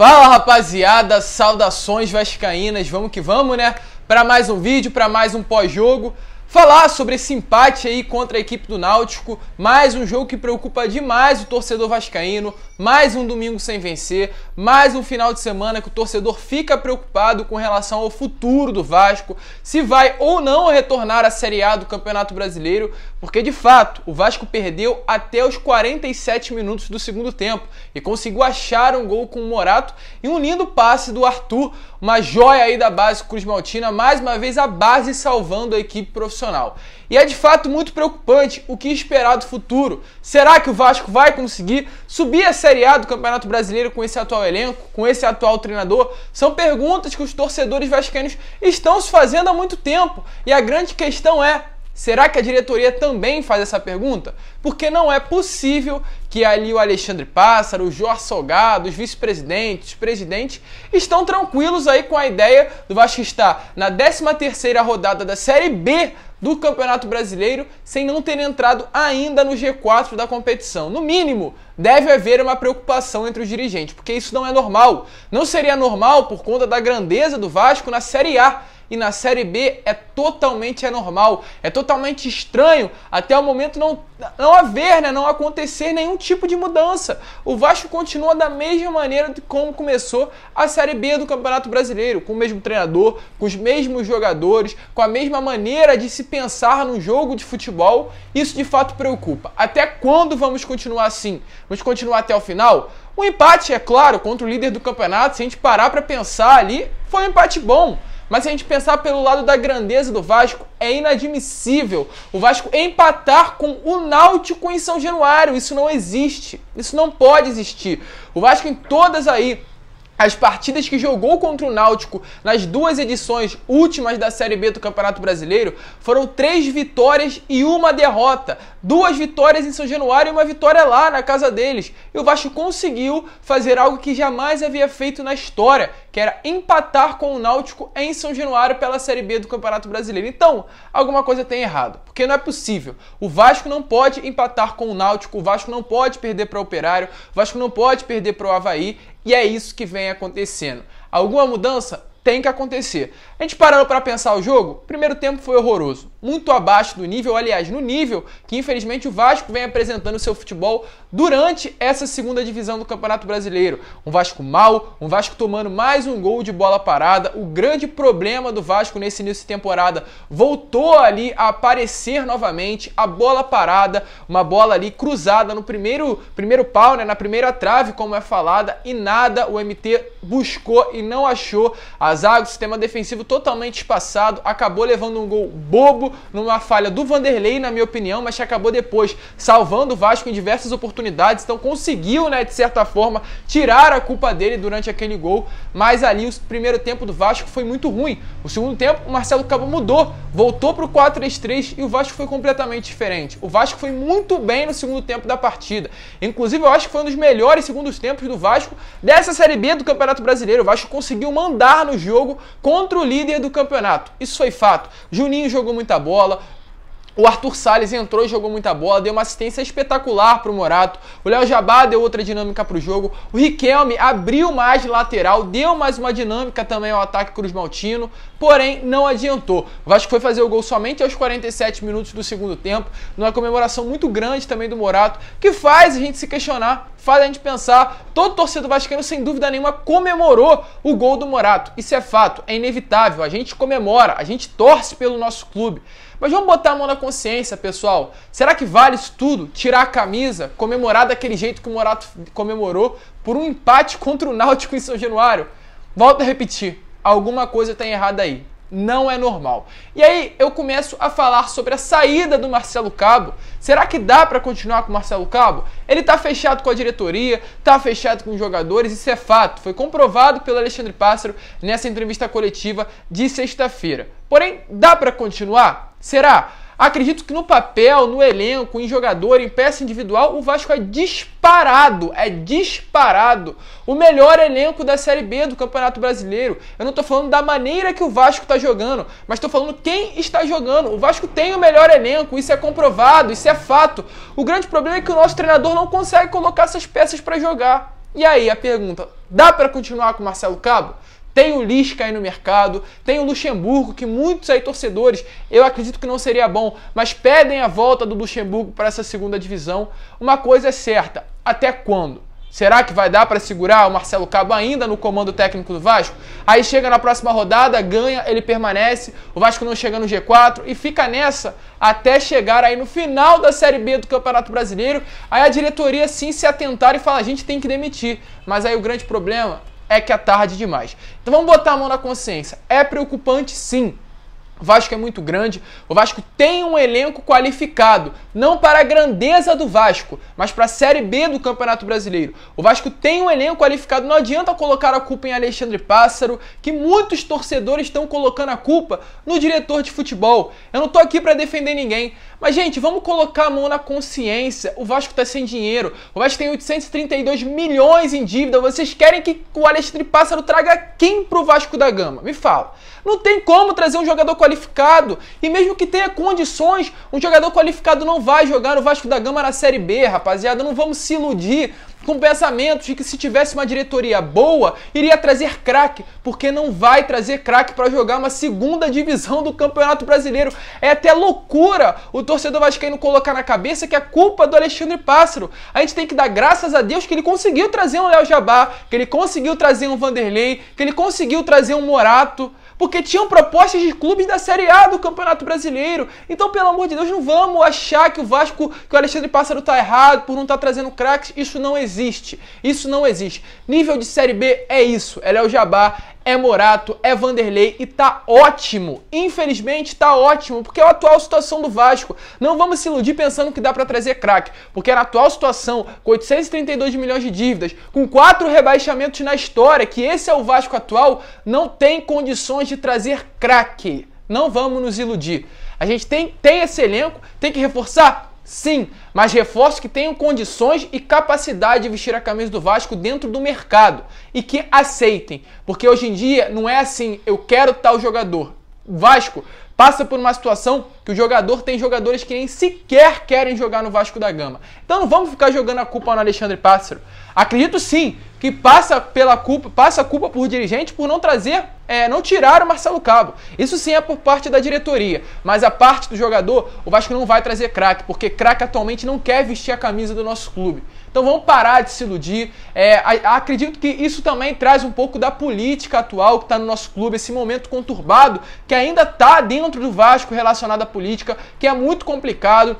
Fala rapaziada, saudações vascaínas, vamos que vamos, né? Para mais um vídeo, para mais um pós-jogo falar sobre esse empate aí contra a equipe do Náutico, mais um jogo que preocupa demais o torcedor vascaíno, mais um domingo sem vencer, mais um final de semana que o torcedor fica preocupado com relação ao futuro do Vasco, se vai ou não retornar à Série A do Campeonato Brasileiro, porque de fato, o Vasco perdeu até os 47 minutos do segundo tempo e conseguiu achar um gol com o Morato e um lindo passe do Arthur, uma joia aí da base Cruz Maltina, mais uma vez a base salvando a equipe profissional profissional. E é de fato muito preocupante o que esperar do futuro. Será que o Vasco vai conseguir subir a Série A do Campeonato Brasileiro com esse atual elenco, com esse atual treinador? São perguntas que os torcedores vascaínos estão se fazendo há muito tempo. E a grande questão é: Será que a diretoria também faz essa pergunta? Porque não é possível que ali o Alexandre Pássaro, o Jorge Salgado, os vice-presidentes, os presidentes, estão tranquilos aí com a ideia do Vasco estar na 13ª rodada da Série B do Campeonato Brasileiro sem não ter entrado ainda no G4 da competição. No mínimo, deve haver uma preocupação entre os dirigentes, porque isso não é normal. Não seria normal por conta da grandeza do Vasco na Série A, e na Série B é totalmente anormal, é totalmente estranho até o momento não, não haver, né, não acontecer nenhum tipo de mudança. O Vasco continua da mesma maneira como começou a Série B do Campeonato Brasileiro, com o mesmo treinador, com os mesmos jogadores, com a mesma maneira de se pensar num jogo de futebol. Isso de fato preocupa. Até quando vamos continuar assim? Vamos continuar até o final? Um empate, é claro, contra o líder do campeonato, se a gente parar para pensar ali, foi um empate bom. Mas se a gente pensar pelo lado da grandeza do Vasco, é inadmissível o Vasco empatar com o Náutico em São Januário. Isso não existe. Isso não pode existir. O Vasco em todas aí as partidas que jogou contra o Náutico nas duas edições últimas da Série B do Campeonato Brasileiro foram três vitórias e uma derrota. Duas vitórias em São Januário e uma vitória lá na casa deles. E o Vasco conseguiu fazer algo que jamais havia feito na história, que era empatar com o Náutico em São Januário pela Série B do Campeonato Brasileiro. Então, alguma coisa tem errado, porque não é possível. O Vasco não pode empatar com o Náutico, o Vasco não pode perder para o Operário, o Vasco não pode perder para o Havaí e é isso que vem acontecendo. Alguma mudança tem que acontecer. A gente parando para pensar o jogo, primeiro tempo foi horroroso muito abaixo do nível, aliás, no nível que infelizmente o Vasco vem apresentando seu futebol durante essa segunda divisão do Campeonato Brasileiro. Um Vasco mal, um Vasco tomando mais um gol de bola parada. O grande problema do Vasco nesse início de temporada voltou ali a aparecer novamente a bola parada, uma bola ali cruzada no primeiro primeiro pau, né, na primeira trave, como é falada, e nada o MT buscou e não achou a zaga, o sistema defensivo totalmente espaçado, acabou levando um gol bobo numa falha do Vanderlei, na minha opinião, mas que acabou depois salvando o Vasco em diversas oportunidades. Então conseguiu, né, de certa forma, tirar a culpa dele durante aquele gol. Mas ali o primeiro tempo do Vasco foi muito ruim. O segundo tempo, o Marcelo Cabo mudou, voltou pro 4-3-3 e o Vasco foi completamente diferente. O Vasco foi muito bem no segundo tempo da partida. Inclusive, eu acho que foi um dos melhores segundos tempos do Vasco dessa Série B do Campeonato Brasileiro. O Vasco conseguiu mandar no jogo contra o líder do campeonato. Isso foi fato. Juninho jogou muita bola, o Arthur Salles entrou e jogou muita bola, deu uma assistência espetacular para o Morato. O Léo Jabá deu outra dinâmica para o jogo. O Riquelme abriu mais lateral, deu mais uma dinâmica também ao ataque Cruz Maltino, porém não adiantou. O Vasco foi fazer o gol somente aos 47 minutos do segundo tempo, numa comemoração muito grande também do Morato, que faz a gente se questionar, faz a gente pensar. Todo torcedor vascaíno, sem dúvida nenhuma, comemorou o gol do Morato. Isso é fato, é inevitável. A gente comemora, a gente torce pelo nosso clube. Mas vamos botar a mão na consciência, pessoal. Será que vale isso tudo? Tirar a camisa, comemorar daquele jeito que o Morato comemorou por um empate contra o Náutico em São Januário? Volto a repetir, alguma coisa está errada aí. Não é normal. E aí eu começo a falar sobre a saída do Marcelo Cabo. Será que dá para continuar com o Marcelo Cabo? Ele está fechado com a diretoria, está fechado com os jogadores, isso é fato. Foi comprovado pelo Alexandre Pássaro nessa entrevista coletiva de sexta-feira. Porém, dá para continuar? Será? Acredito que no papel, no elenco, em jogador, em peça individual, o Vasco é disparado, é disparado. O melhor elenco da Série B do Campeonato Brasileiro. Eu não estou falando da maneira que o Vasco está jogando, mas estou falando quem está jogando. O Vasco tem o melhor elenco, isso é comprovado, isso é fato. O grande problema é que o nosso treinador não consegue colocar essas peças para jogar. E aí a pergunta: dá para continuar com o Marcelo Cabo? Tem o Lisca aí no mercado, tem o Luxemburgo, que muitos aí torcedores, eu acredito que não seria bom, mas pedem a volta do Luxemburgo para essa segunda divisão. Uma coisa é certa, até quando? Será que vai dar para segurar o Marcelo Cabo ainda no comando técnico do Vasco? Aí chega na próxima rodada, ganha, ele permanece, o Vasco não chega no G4 e fica nessa até chegar aí no final da Série B do Campeonato Brasileiro. Aí a diretoria sim se atentar e fala: a gente tem que demitir. Mas aí o grande problema é que é tarde demais. Então vamos botar a mão na consciência. É preocupante sim. O Vasco é muito grande. O Vasco tem um elenco qualificado, não para a grandeza do Vasco, mas para a Série B do Campeonato Brasileiro. O Vasco tem um elenco qualificado. Não adianta colocar a culpa em Alexandre Pássaro, que muitos torcedores estão colocando a culpa no diretor de futebol. Eu não tô aqui para defender ninguém, mas gente, vamos colocar a mão na consciência. O Vasco tá sem dinheiro. O Vasco tem 832 milhões em dívida. Vocês querem que o Alexandre Pássaro traga quem pro Vasco da Gama? Me fala. Não tem como trazer um jogador qualificado qualificado. E mesmo que tenha condições, um jogador qualificado não vai jogar no Vasco da Gama na Série B, rapaziada. Não vamos se iludir com pensamentos de que se tivesse uma diretoria boa, iria trazer craque, porque não vai trazer craque para jogar uma segunda divisão do Campeonato Brasileiro. É até loucura o torcedor vascaíno colocar na cabeça que é culpa do Alexandre Pássaro. A gente tem que dar graças a Deus que ele conseguiu trazer um Léo Jabá, que ele conseguiu trazer um Vanderlei, que ele conseguiu trazer um Morato porque tinham propostas de clubes da Série A do Campeonato Brasileiro. Então, pelo amor de Deus, não vamos achar que o Vasco, que o Alexandre Pássaro tá errado por não estar tá trazendo craques. Isso não existe. Isso não existe. Nível de Série B é isso. Ela é o Jabá, é Morato, é Vanderlei e tá ótimo. Infelizmente tá ótimo, porque é a atual situação do Vasco. Não vamos se iludir pensando que dá para trazer craque, porque na atual situação, com 832 milhões de dívidas, com quatro rebaixamentos na história, que esse é o Vasco atual, não tem condições de trazer craque. Não vamos nos iludir. A gente tem, tem esse elenco, tem que reforçar? Sim, mas reforço que tenham condições e capacidade de vestir a camisa do Vasco dentro do mercado e que aceitem, porque hoje em dia não é assim, eu quero tal jogador. O Vasco passa por uma situação que o jogador tem jogadores que nem sequer querem jogar no Vasco da Gama. Então não vamos ficar jogando a culpa no Alexandre Pássaro. Acredito sim que passa pela culpa, passa a culpa por dirigente por não trazer, é, não tirar o Marcelo Cabo. Isso sim é por parte da diretoria, mas a parte do jogador, o Vasco não vai trazer craque, porque craque atualmente não quer vestir a camisa do nosso clube. Então vamos parar de se iludir. É, acredito que isso também traz um pouco da política atual que está no nosso clube, esse momento conturbado que ainda está dentro do Vasco relacionado à política, que é muito complicado.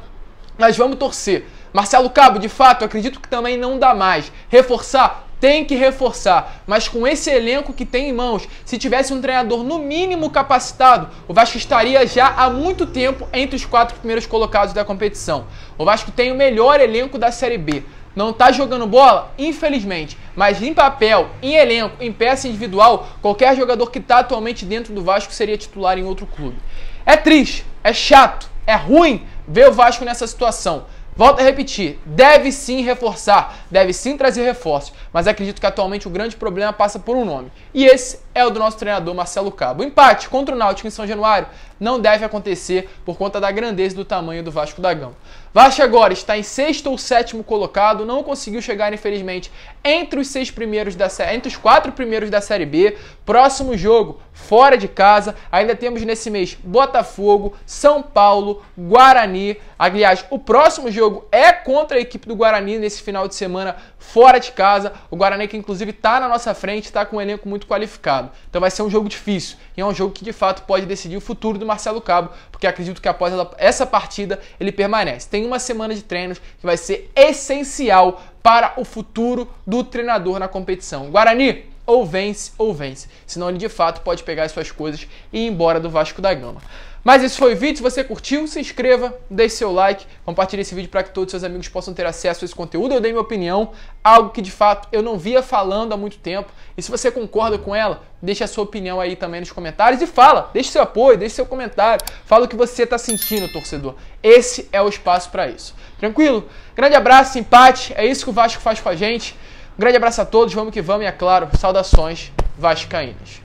Mas vamos torcer. Marcelo Cabo, de fato, acredito que também não dá mais. Reforçar tem que reforçar. Mas com esse elenco que tem em mãos, se tivesse um treinador no mínimo capacitado, o Vasco estaria já há muito tempo entre os quatro primeiros colocados da competição. O Vasco tem o melhor elenco da Série B. Não está jogando bola? Infelizmente. Mas em papel, em elenco, em peça individual, qualquer jogador que está atualmente dentro do Vasco seria titular em outro clube. É triste, é chato, é ruim ver o Vasco nessa situação. Volto a repetir, deve sim reforçar, deve sim trazer reforço, mas acredito que atualmente o grande problema passa por um nome. E esse é o do nosso treinador Marcelo Cabo. O empate contra o Náutico em São Januário não deve acontecer por conta da grandeza do tamanho do Vasco da Gama. Vasco agora está em sexto ou sétimo colocado, não conseguiu chegar, infelizmente, entre os seis primeiros da série, entre os quatro primeiros da Série B. Próximo jogo, fora de casa, ainda temos nesse mês Botafogo, São Paulo, Guarani. Aliás, o próximo jogo é contra a equipe do Guarani nesse final de semana, fora de casa. O Guarani que inclusive está na nossa frente, está com um elenco muito qualificado. Então vai ser um jogo difícil e é um jogo que de fato pode decidir o futuro do Marcelo Cabo, porque acredito que após essa partida ele permanece. Tem uma semana de treinos que vai ser essencial para o futuro do treinador na competição. Guarani, ou vence ou vence. Senão ele de fato pode pegar as suas coisas e ir embora do Vasco da Gama. Mas esse foi o vídeo, se você curtiu, se inscreva, deixe seu like, compartilhe esse vídeo para que todos seus amigos possam ter acesso a esse conteúdo. Eu dei minha opinião, algo que de fato eu não via falando há muito tempo. E se você concorda com ela, deixe a sua opinião aí também nos comentários e fala, deixe seu apoio, deixe seu comentário, fala o que você está sentindo, torcedor. Esse é o espaço para isso. Tranquilo? Grande abraço, empate, é isso que o Vasco faz com a gente. Um grande abraço a todos, vamos que vamos e é claro, saudações vascaínas.